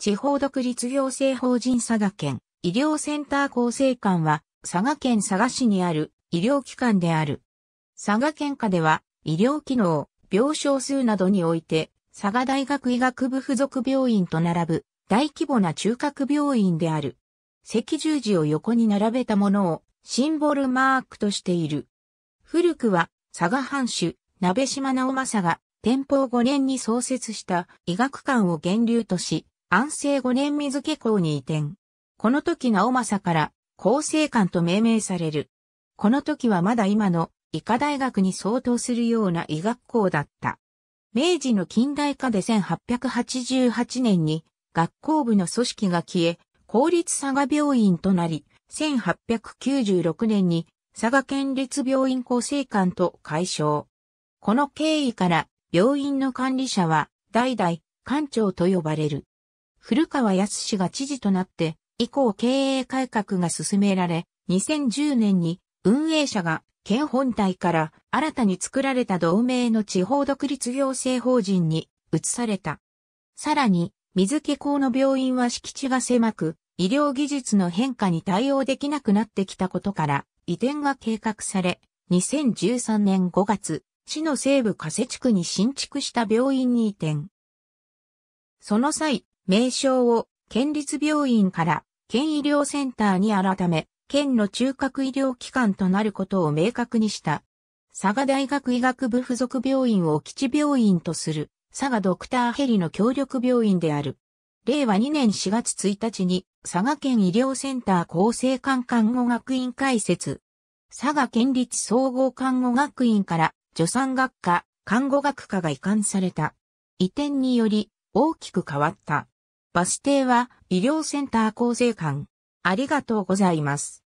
地方独立行政法人佐賀県医療センター構成館は佐賀県佐賀市にある医療機関である。佐賀県下では医療機能、病床数などにおいて佐賀大学医学部附属病院と並ぶ大規模な中核病院である。赤十字を横に並べたものをシンボルマークとしている。古くは佐賀藩主、鍋島直政が天保5年に創設した医学館を源流とし、安政5年水家校に移転。この時直政から厚生官と命名される。この時はまだ今の医科大学に相当するような医学校だった。明治の近代化で1888年に学校部の組織が消え、公立佐賀病院となり、1896年に佐賀県立病院厚生官と解消。この経緯から病院の管理者は代々館長と呼ばれる。古川康が知事となって、以降経営改革が進められ、2010年に運営者が県本体から新たに作られた同盟の地方独立行政法人に移された。さらに、水気港の病院は敷地が狭く、医療技術の変化に対応できなくなってきたことから、移転が計画され、2013年5月、市の西部加瀬地区に新築した病院に移転。その際、名称を県立病院から県医療センターに改め、県の中核医療機関となることを明確にした。佐賀大学医学部附属病院を基地病院とする佐賀ドクターヘリの協力病院である。令和2年4月1日に佐賀県医療センター厚生館看護学院開設。佐賀県立総合看護学院から助産学科、看護学科が移管された。移転により大きく変わった。バス停は医療センター厚生館。ありがとうございます。